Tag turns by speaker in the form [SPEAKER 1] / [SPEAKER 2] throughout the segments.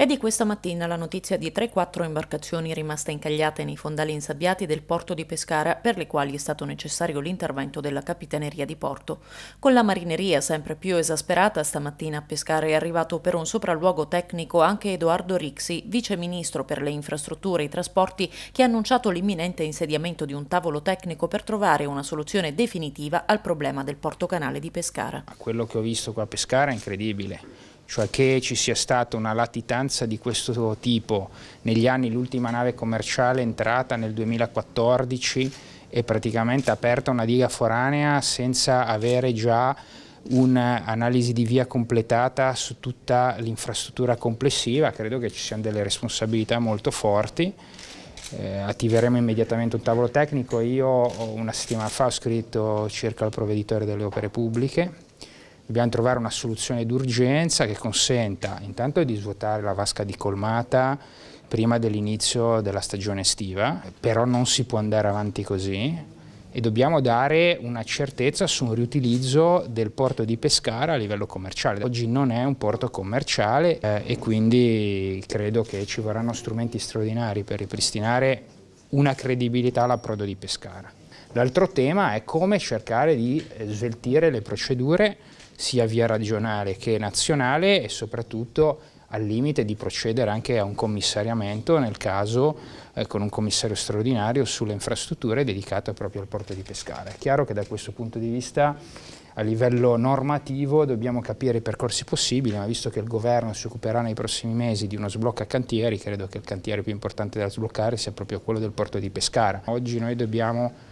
[SPEAKER 1] È di questa mattina la notizia di 3-4 imbarcazioni rimaste incagliate nei fondali insabbiati del porto di Pescara per le quali è stato necessario l'intervento della Capitaneria di Porto. Con la marineria sempre più esasperata stamattina a Pescara è arrivato per un sopralluogo tecnico anche Edoardo Rixi, vice ministro per le infrastrutture e i trasporti, che ha annunciato l'imminente insediamento di un tavolo tecnico per trovare una soluzione definitiva al problema del porto canale di Pescara.
[SPEAKER 2] Quello che ho visto qua a Pescara è incredibile cioè che ci sia stata una latitanza di questo tipo negli anni, l'ultima nave commerciale entrata nel 2014 e praticamente aperta una diga foranea senza avere già un'analisi eh, di via completata su tutta l'infrastruttura complessiva, credo che ci siano delle responsabilità molto forti. Eh, attiveremo immediatamente un tavolo tecnico, io una settimana fa ho scritto circa al provveditore delle opere pubbliche Dobbiamo trovare una soluzione d'urgenza che consenta intanto di svuotare la vasca di colmata prima dell'inizio della stagione estiva, però non si può andare avanti così e dobbiamo dare una certezza su un riutilizzo del porto di Pescara a livello commerciale. Oggi non è un porto commerciale eh, e quindi credo che ci vorranno strumenti straordinari per ripristinare una credibilità all'approdo di Pescara. L'altro tema è come cercare di eh, sveltire le procedure sia via regionale che nazionale e soprattutto al limite di procedere anche a un commissariamento nel caso eh, con un commissario straordinario sulle infrastrutture dedicate proprio al porto di Pescara. È chiaro che da questo punto di vista a livello normativo dobbiamo capire i percorsi possibili, ma visto che il governo si occuperà nei prossimi mesi di uno sblocca cantieri, credo che il cantiere più importante da sbloccare sia proprio quello del porto di Pescara. Oggi noi dobbiamo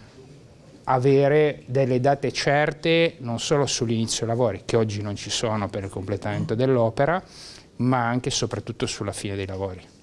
[SPEAKER 2] avere delle date certe non solo sull'inizio dei lavori, che oggi non ci sono per il completamento dell'opera, ma anche e soprattutto sulla fine dei lavori.